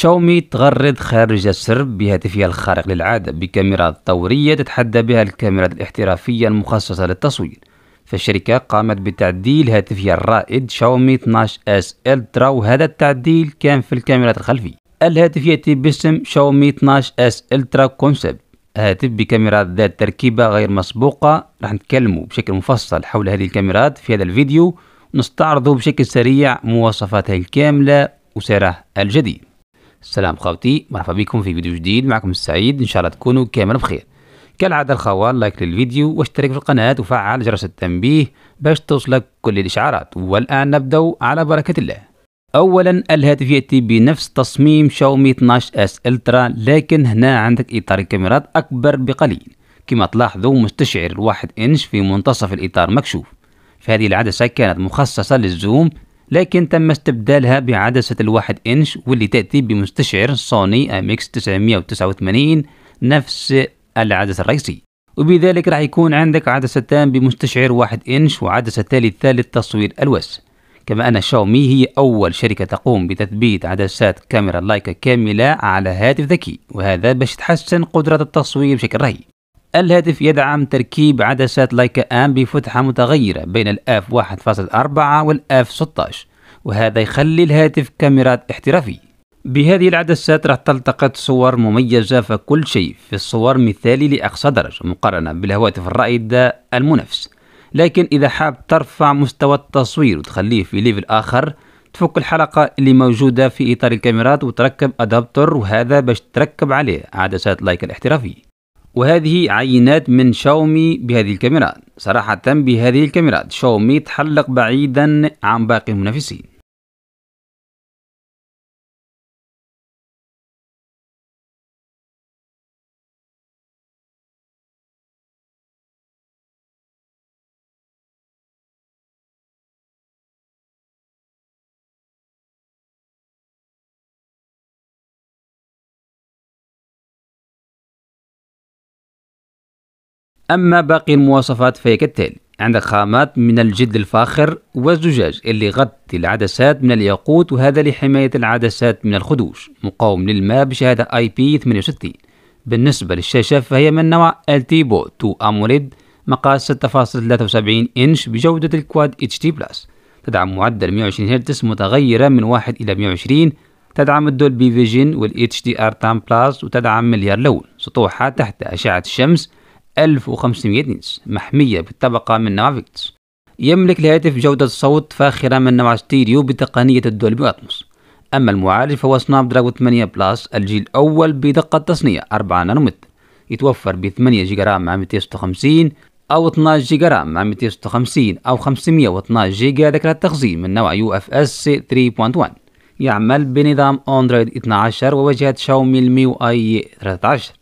شاومي تغرد خارج السرب بهاتفها الخارق للعادة بكاميرا طورية تتحدى بها الكاميرات الاحترافية المخصصة للتصوير فالشركة قامت بتعديل هاتفها الرائد شاومي 12 اس الترا وهذا التعديل كان في الكاميرات الخلفية الهاتف يأتي باسم شاومي 12 اس الترا كونسبت هاتف بكاميرات ذات تركيبة غير مسبوقة راح نتكلموا بشكل مفصل حول هذه الكاميرات في هذا الفيديو ونستعرضوا بشكل سريع مواصفاتها الكاملة وسعرها الجديد السلام خوتي مرحبا بكم في فيديو جديد معكم السعيد ان شاء الله تكونوا كامل بخير كالعاده الخوال لايك للفيديو واشترك في القناه وفعل جرس التنبيه باش توصلك كل الاشعارات والان نبدا على بركه الله اولا الهاتف ياتي بنفس تصميم شاومي 12 اس الترا لكن هنا عندك اطار الكاميرات اكبر بقليل كما تلاحظوا مستشعر الواحد انش في منتصف الاطار مكشوف فهذه العدسة كانت مخصصة للزوم لكن تم استبدالها بعدسة الواحد إنش واللي تأتي بمستشعر صوني أميكس 989 نفس العدسة الرئيسي وبذلك راح يكون عندك عدستان بمستشعر واحد إنش وعدسة ثالثة للتصوير ألوس كما أن شاومي هي أول شركة تقوم بتثبيت عدسات كاميرا لايكا كاملة على هاتف ذكي وهذا باش تحسن قدرة التصوير بشكل رهيب الهاتف يدعم تركيب عدسات لايكا آم بفتحة متغيرة بين الآف 1.4 والآف 16 وهذا يخلي الهاتف كاميرات احترافية بهذه العدسات راح تلتقط صور مميزة فكل شيء في الصور مثالي لأقصى درجة مقارنة بالهواتف الرائدة المنافس لكن إذا حاب ترفع مستوى التصوير وتخليه في ليفل آخر تفك الحلقة اللي موجودة في إطار الكاميرات وتركب أدابتر وهذا باش تركب عليه عدسات لايكا الاحترافية وهذه عينات من شاومي بهذه الكاميرات صراحة بهذه الكاميرات شاومي تحلق بعيدا عن باقي المنافسين أما باقي المواصفات فهي كالتالي عندك خامات من الجلد الفاخر والزجاج اللي يغطي العدسات من الياقوت وهذا لحماية العدسات من الخدوش مقاوم للماء بشهادة اي بي 68 بالنسبة للشاشة فهي من نوع Bo 2 AMOLED مقاس 6.73 إنش بجودة الكواد اتش تي تدعم معدل 120 هرتز متغيرة من 1 إلى 120 تدعم الدول بي فيجن والاتش دي ار تام وتدعم مليار لون سطوحها تحت أشعة الشمس 1500 نيتس محمية بالطبقة من نوع فيكتس يملك الهاتف جودة صوت فاخرة من نوع ستيريو بتقنية الدولبي أتموس أما المعالج فهو سناب دراجون 8 بلس الجيل الأول بدقة تصنيع 4 نانومتر يتوفر ب 8 جيجا رام مع 256 أو 12 جيجا رام مع 256 أو 512 جيجا ذاكرة تخزين من نوع يو اف اس 3.1 يعمل بنظام اندرويد 12 وواجهة شاومي الميو اي 13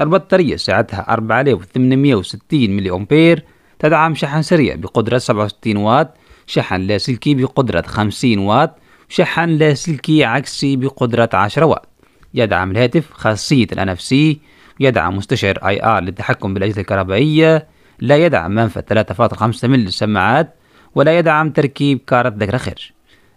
البطارية سعتها 4860 ملي أمبير تدعم شحن سريع بقدرة 67 واط شحن لاسلكي بقدرة 50 واط شحن لاسلكي عكسي بقدرة 10 واط يدعم الهاتف خاصية الـ NFC يدعم مستشعر اي ار للتحكم بالاجهزه الكهربائيه لا يدعم منفذ 3.5 ملي للسماعات ولا يدعم تركيب كارت ذكر خارج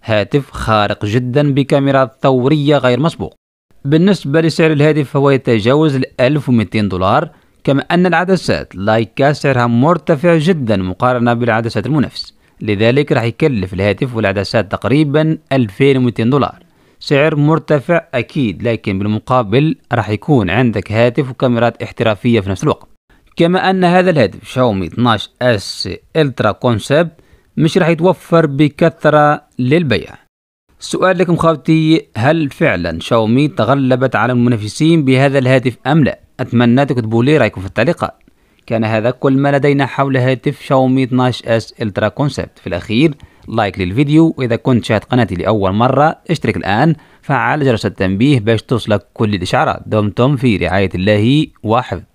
هاتف خارق جدا بكاميرا ثوريه غير مسبوق بالنسبة لسعر الهاتف فهو يتجاوز ال 1200 دولار كما أن العدسات لايكا سعرها مرتفع جدا مقارنة بالعدسات المنافس لذلك راح يكلف الهاتف والعدسات تقريبا 2200 دولار سعر مرتفع أكيد لكن بالمقابل راح يكون عندك هاتف وكاميرات احترافية في نفس الوقت كما أن هذا الهاتف شاومي 12 اس الترا كونسبت مش راح يتوفر بكثرة للبيع السؤال لكم خاوتي هل فعلا شاومي تغلبت على المنافسين بهذا الهاتف أم لا؟ أتمنى تكتبوا لي رأيكم في التعليقات كان هذا كل ما لدينا حول هاتف شاومي 12 اس الترا كونسبت في الأخير لايك للفيديو وإذا كنت شاهد قناتي لأول مرة اشترك الآن فعل جرس التنبيه باش توصلك كل الإشعارات دمتم في رعاية الله وحفظ